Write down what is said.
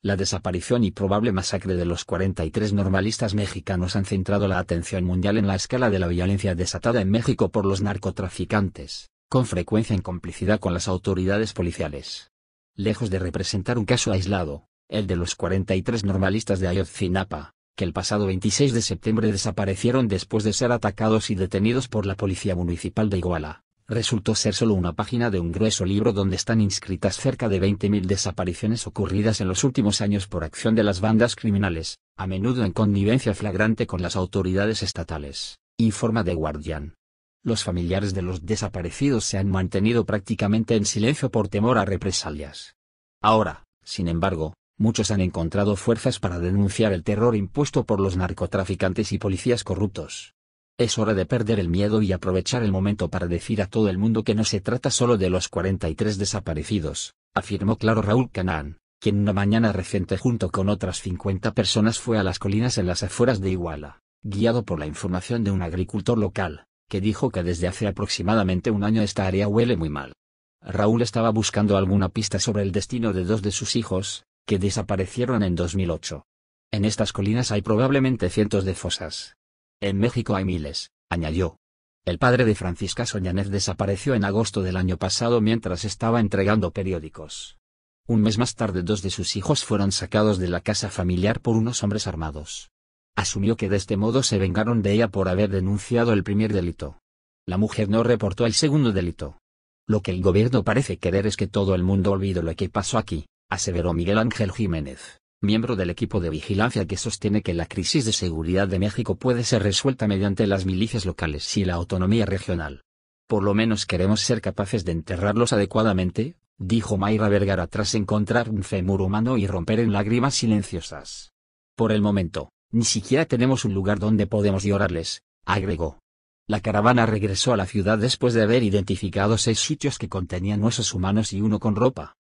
La desaparición y probable masacre de los 43 normalistas mexicanos han centrado la atención mundial en la escala de la violencia desatada en México por los narcotraficantes, con frecuencia en complicidad con las autoridades policiales. Lejos de representar un caso aislado, el de los 43 normalistas de Ayotzinapa, que el pasado 26 de septiembre desaparecieron después de ser atacados y detenidos por la Policía Municipal de Iguala, resultó ser solo una página de un grueso libro donde están inscritas cerca de 20.000 desapariciones ocurridas en los últimos años por acción de las bandas criminales, a menudo en connivencia flagrante con las autoridades estatales, informa The Guardian. Los familiares de los desaparecidos se han mantenido prácticamente en silencio por temor a represalias. Ahora, sin embargo, muchos han encontrado fuerzas para denunciar el terror impuesto por los narcotraficantes y policías corruptos. Es hora de perder el miedo y aprovechar el momento para decir a todo el mundo que no se trata solo de los 43 desaparecidos, afirmó claro Raúl Canán, quien una mañana reciente junto con otras 50 personas fue a las colinas en las afueras de Iguala, guiado por la información de un agricultor local, que dijo que desde hace aproximadamente un año esta área huele muy mal. Raúl estaba buscando alguna pista sobre el destino de dos de sus hijos, que desaparecieron en 2008. En estas colinas hay probablemente cientos de fosas, en México hay miles, añadió. El padre de Francisca Soñanez desapareció en agosto del año pasado mientras estaba entregando periódicos. Un mes más tarde dos de sus hijos fueron sacados de la casa familiar por unos hombres armados. Asumió que de este modo se vengaron de ella por haber denunciado el primer delito. La mujer no reportó el segundo delito. Lo que el gobierno parece querer es que todo el mundo olvide lo que pasó aquí, aseveró Miguel Ángel Jiménez miembro del equipo de vigilancia que sostiene que la crisis de seguridad de México puede ser resuelta mediante las milicias locales y la autonomía regional. Por lo menos queremos ser capaces de enterrarlos adecuadamente, dijo Mayra Vergara tras encontrar un fémur humano y romper en lágrimas silenciosas. Por el momento, ni siquiera tenemos un lugar donde podemos llorarles, agregó. La caravana regresó a la ciudad después de haber identificado seis sitios que contenían huesos humanos y uno con ropa,